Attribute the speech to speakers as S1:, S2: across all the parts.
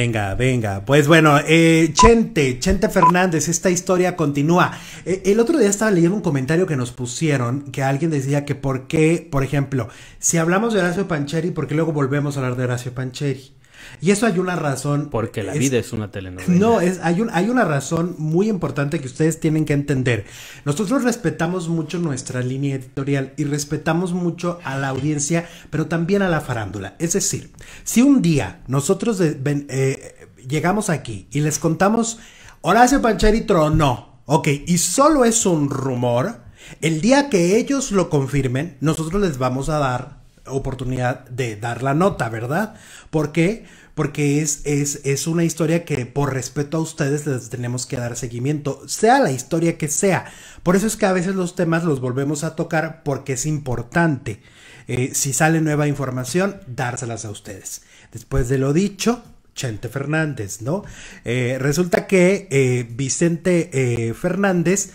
S1: Venga, venga. Pues bueno, eh, Chente, Chente Fernández, esta historia continúa. Eh, el otro día estaba leyendo un comentario que nos pusieron, que alguien decía que por qué, por ejemplo, si hablamos de Horacio Pancheri, ¿por qué luego volvemos a hablar de Horacio Pancheri? Y eso hay una razón. Porque la vida
S2: es una telenovela.
S1: No, es, hay, un, hay una razón muy importante que ustedes tienen que entender. Nosotros respetamos mucho nuestra línea editorial y respetamos mucho a la audiencia, pero también a la farándula. Es decir, si un día nosotros eh, llegamos aquí y les contamos, Horacio Pancheri no. ok, y solo es un rumor, el día que ellos lo confirmen, nosotros les vamos a dar oportunidad de dar la nota, ¿verdad? ¿Por qué? Porque es, es, una historia que por respeto a ustedes les tenemos que dar seguimiento, sea la historia que sea. Por eso es que a veces los temas los volvemos a tocar porque es importante. Eh, si sale nueva información, dárselas a ustedes. Después de lo dicho, Chente Fernández, ¿no? Eh, resulta que eh, Vicente Fernández,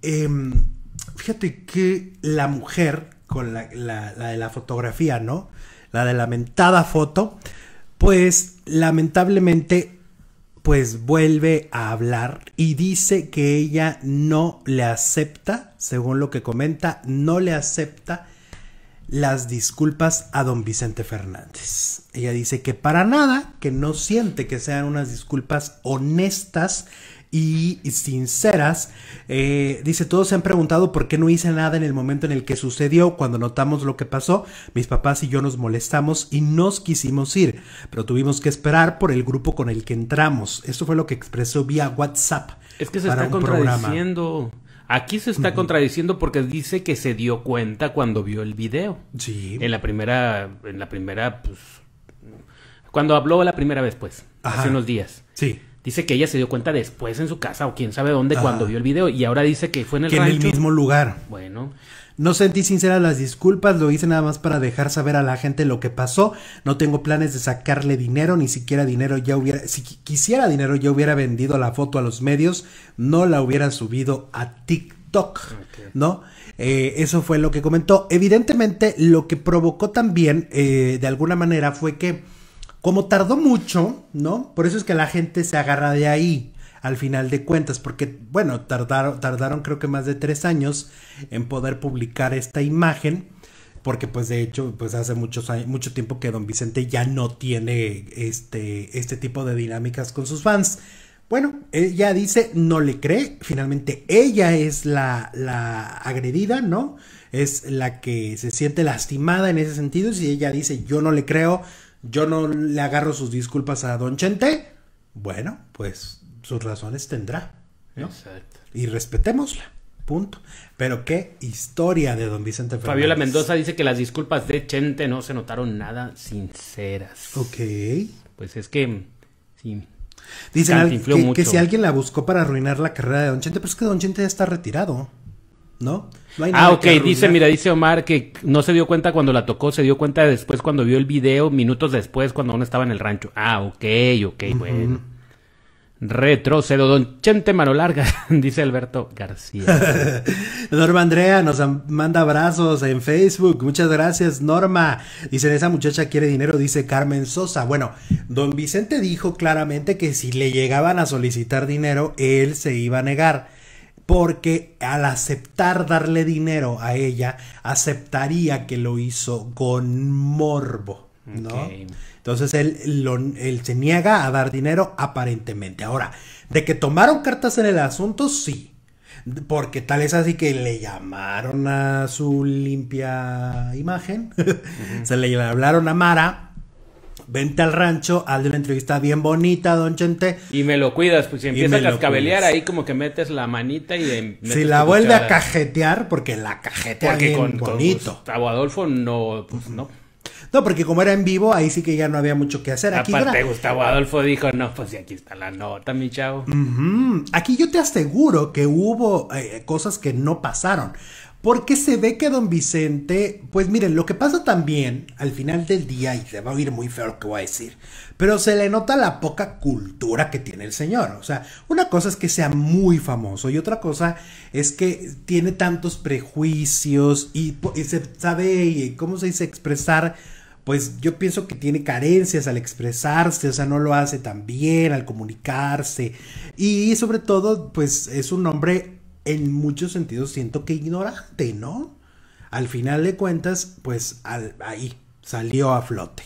S1: em, fíjate que la mujer con la, la, de la fotografía, ¿no? La de la foto, pues lamentablemente pues vuelve a hablar y dice que ella no le acepta, según lo que comenta, no le acepta las disculpas a don Vicente Fernández. Ella dice que para nada, que no siente que sean unas disculpas honestas y sinceras. Eh, dice, todos se han preguntado por qué no hice nada en el momento en el que sucedió, cuando notamos lo que pasó, mis papás y yo nos molestamos y nos quisimos ir, pero tuvimos que esperar por el grupo con el que entramos. Esto fue lo que expresó vía WhatsApp. Es que se está contradiciendo.
S2: Aquí se está contradiciendo porque dice que se dio cuenta cuando vio el video. Sí. En la primera, en la primera, pues, cuando habló la primera vez, pues, hace unos días. Sí. Dice que ella se dio cuenta después en su casa o quién sabe dónde cuando vio el video y ahora
S1: dice que fue en el en el mismo lugar. Bueno. No sentí sinceras las disculpas, lo hice nada más para dejar saber a la gente lo que pasó. No tengo planes de sacarle dinero, ni siquiera dinero ya hubiera, si quisiera dinero ya hubiera vendido la foto a los medios, no la hubiera subido a TikTok, ¿no? Eh, eso fue lo que comentó. Evidentemente, lo que provocó también, eh, de alguna manera, fue que como tardó mucho, ¿no? Por eso es que la gente se agarra de ahí, al final de cuentas, porque, bueno, tardaron, tardaron creo que más de tres años en poder publicar esta imagen, porque pues de hecho, pues hace mucho tiempo que don Vicente ya no tiene este, este tipo de dinámicas con sus fans. Bueno, ella dice, no le cree, finalmente ella es la, la agredida, ¿no? Es la que se siente lastimada en ese sentido, si ella dice, yo no le creo, yo no le agarro sus disculpas a Don Chente, bueno, pues sus razones tendrá. Exacto. Y respetémosla. Punto. Pero qué historia de don Vicente Fernández. Fabiola Mendoza
S2: dice que las disculpas de Chente no se notaron nada sinceras. Ok. Pues es que, sí. Dicen que, que, si alguien
S1: la buscó para arruinar la carrera de Don Chente, pues es que Don Chente ya está retirado. ¿no? ah, ok, dice, mira,
S2: dice Omar que no se dio cuenta cuando la tocó, se dio cuenta después cuando vio el video, minutos después cuando aún estaba en el rancho. Ah, ok, ok,
S1: bueno. Retrocedo, don Chente Mano Larga, dice Alberto García. Norma Andrea nos manda abrazos en Facebook. Muchas gracias, Norma. Dice, esa muchacha quiere dinero, dice Carmen Sosa. Bueno, don Vicente dijo claramente que si le llegaban a solicitar dinero, él se iba a negar porque al aceptar darle dinero a ella, aceptaría que lo hizo con morbo, ¿no? Entonces él, se niega a dar dinero aparentemente. Ahora, de que tomaron cartas en el asunto, sí. Porque tal es así que le llamaron a su limpia imagen, se le hablaron a Mara vente al rancho, hazle una entrevista bien bonita, don Chente.
S2: Y me lo cuidas, pues si empiezas a cascabelear ahí como que metes la manita y... Em, si la vuelve a
S1: cajetear, porque la cajetea con, bonito.
S2: Gustavo Adolfo no, pues, no.
S1: No, porque como era en vivo, ahí sí que ya no había mucho que hacer. Aquí Aparte,
S2: Gustavo Adolfo dijo, no, pues aquí está la nota, mi chavo.
S1: Aquí yo te aseguro que hubo eh, cosas que no pasaron. Porque se ve que don Vicente, pues miren, lo que pasa también al final del día, y se va a oír muy feo lo que voy a decir, pero se le nota la poca cultura que tiene el señor. O sea, una cosa es que sea muy famoso y otra cosa es que tiene tantos prejuicios y, se sabe, ¿cómo se dice?, expresar pues yo pienso que tiene carencias al expresarse, o sea, no lo hace tan bien al comunicarse. Y sobre todo, pues es un hombre en muchos sentidos siento que ignorante, ¿no? Al final de cuentas, pues ahí salió a flote.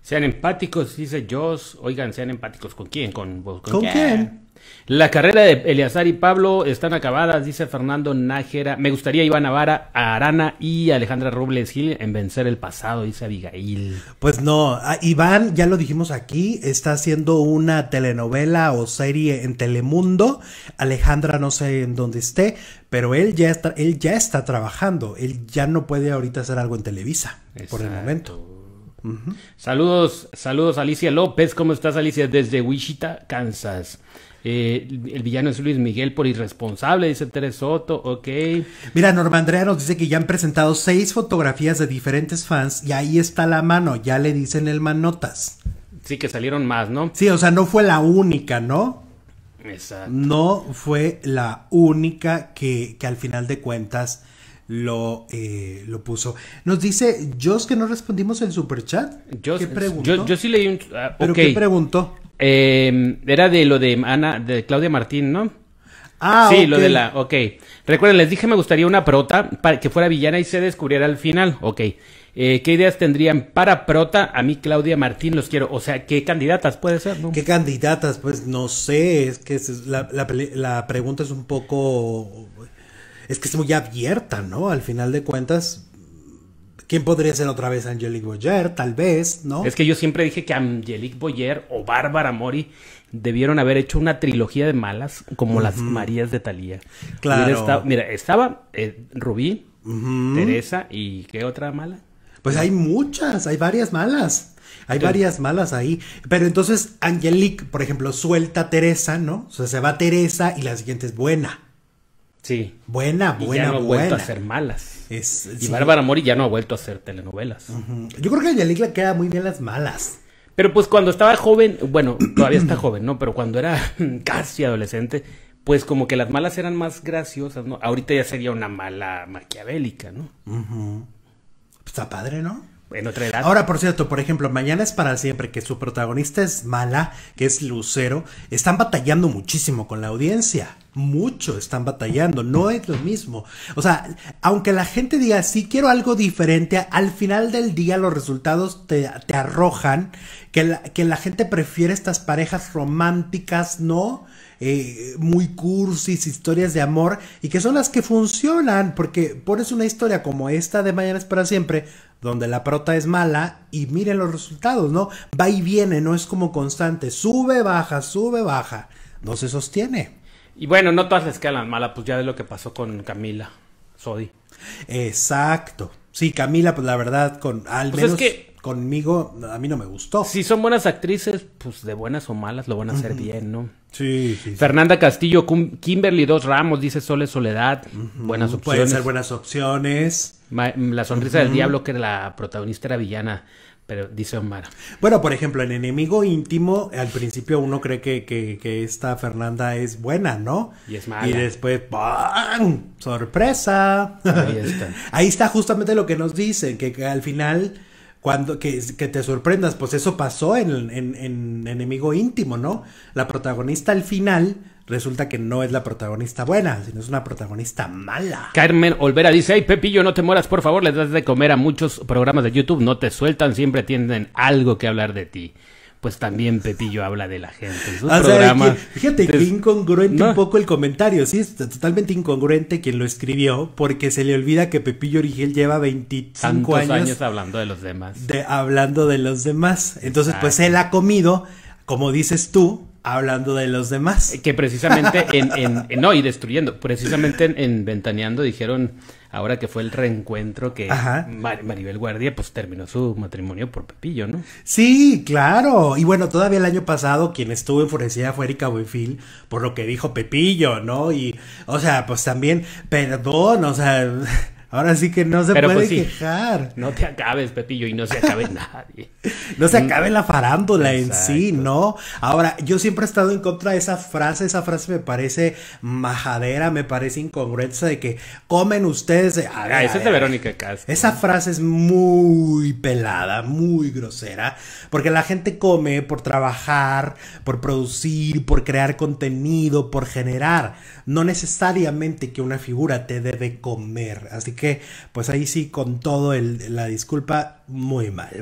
S2: Sean empáticos, dice Joss. Oigan, sean empáticos con quién, con vos, con, quién? La carrera de Eleazar y Pablo están acabadas, dice Fernando Nájera. Me gustaría Iván Avara, Arana y Alejandra Rubles Gil en vencer el pasado, dice Abigail.
S1: Pues no, Iván, ya lo dijimos aquí, está haciendo una telenovela o serie en Telemundo. Alejandra no sé en dónde esté, pero él ya está, él ya está trabajando. Él ya no puede ahorita hacer algo en Televisa por el momento.
S2: Saludos, saludos Alicia López, ¿cómo estás Alicia? Desde Wichita, Kansas. Eh, el villano es Luis Miguel por irresponsable, dice Teres Soto, ok.
S1: Mira, Norma Andrea nos dice que ya han presentado seis fotografías de diferentes fans y ahí está la mano, ya le dicen el manotas. Sí, que salieron más, ¿no? Sí, o sea, no fue la única, ¿no? Exacto. No fue la única que, al final de cuentas lo, eh, lo puso. Nos dice es que no respondimos el superchat. ¿Qué preguntó? Yo, sí leí un. Ah, ¿Pero qué preguntó?
S2: Eh, era de lo de Ana, de Claudia Martín, ¿no? Ah, sí, lo de la. Ok. Recuerden, les dije me gustaría una prota para que fuera villana y se descubriera al final. Ok. Eh, ¿Qué ideas tendrían para prota? A mí, Claudia Martín, los quiero. O sea, ¿qué candidatas puede ser? No?
S1: ¿Qué candidatas? Pues no sé. Es que la, la, la pregunta es un poco. Es que es muy abierta, ¿no? Al final de cuentas, ¿Quién podría ser otra vez Angelique Boyer? Tal vez, ¿no? Es que
S2: yo siempre dije que Angelique Boyer o Bárbara Mori debieron haber hecho una trilogía de malas como las Marías de Talía. Claro. mira, estaba eh, Rubí, Teresa y ¿qué otra mala?
S1: Pues hay muchas, hay varias malas. Hay varias malas ahí. Pero entonces Angelique, por ejemplo, suelta a Teresa, ¿no? O sea, se va Teresa y la siguiente es buena. Sí. Buena, buena, y ya no buena. a ser
S2: malas y Bárbara Mori ya no ha vuelto a hacer telenovelas. Yo
S1: creo que a le queda muy bien las malas.
S2: Pero pues cuando estaba joven, bueno, todavía está joven, ¿no? Pero cuando era casi adolescente, pues como que las malas eran más graciosas, ¿no? Ahorita ya sería una mala maquiavélica, ¿no?
S1: Pues, está padre, ¿no? Ahora, por cierto, por ejemplo, Mañana es para siempre, que su protagonista es mala, que es Lucero, están batallando muchísimo con la audiencia. Mucho están batallando, no es lo mismo. O sea, aunque la gente diga, sí quiero algo diferente, al final del día los resultados te, arrojan que que la gente prefiere estas parejas románticas, ¿no? Eh, muy cursis, historias de amor, y que son las que funcionan, porque pones una historia como esta de Mañana es para siempre, donde la prota es mala, y miren los resultados, ¿no? Va y viene, no es como constante, sube, baja, sube, baja, no se sostiene.
S2: Y bueno, no todas que quedan mala pues ya es
S1: lo que pasó con Camila, Sodi. Exacto. Sí, Camila, pues la verdad, con al pues conmigo a mí no me gustó. Si son buenas actrices, pues de buenas
S2: o malas lo van a hacer bien, ¿no? Sí, sí. Fernanda Castillo, Kimberly Dos Ramos, dice Sole Soledad. Buenas opciones. Pueden ser buenas opciones. la sonrisa del diablo, que la
S1: protagonista era villana. Pero dice Omar. Bueno, por ejemplo, en Enemigo Íntimo, al principio uno cree que, que, que esta Fernanda es buena, ¿no? Y es mala. Y después, ¡pam! ¡Sorpresa! Ahí está. Ahí está justamente lo que nos dicen, que al final cuando que, te sorprendas, pues eso pasó en, en, en, Enemigo Íntimo, ¿no? La protagonista al final resulta que no es la protagonista buena, sino es una protagonista mala.
S2: Carmen Olvera dice, ay Pepillo, no te mueras, por favor, les das de comer a muchos programas de YouTube, no te sueltan, siempre tienen algo que hablar de ti pues también Pepillo habla de la gente. en que, fíjate
S1: incongruente un poco el comentario. Sí, es totalmente incongruente quien lo escribió, porque se le olvida que Pepillo Origel lleva 25 años, hablando de los demás. hablando de los demás. Entonces, pues él ha comido, como dices tú, hablando de los demás. Que precisamente en, no, y destruyendo, precisamente
S2: en Ventaneando dijeron ahora que fue el reencuentro que Maribel Guardia
S1: pues terminó su matrimonio por Pepillo, ¿no? Sí, claro. Y bueno, todavía el año pasado quien estuvo enfurecida fue Erika Buenfil por lo que dijo Pepillo, ¿no? Y, o sea, pues también, perdón, o sea... Ahora sí que no se puede pues,
S2: quejar. No te acabes, Pepillo, y no se acabe nadie.
S1: no se acabe la farándula en sí, ¿no? Ahora, yo siempre he estado en contra de esa frase. Esa frase me parece majadera, me parece incongruente de que comen ustedes. ah, es de
S2: Verónica Esa
S1: frase es muy pelada, muy grosera, porque la gente come por trabajar, por producir, por crear contenido, por generar. No necesariamente que una figura te debe comer. Así que, pues ahí sí, con todo el, la disculpa, muy mal.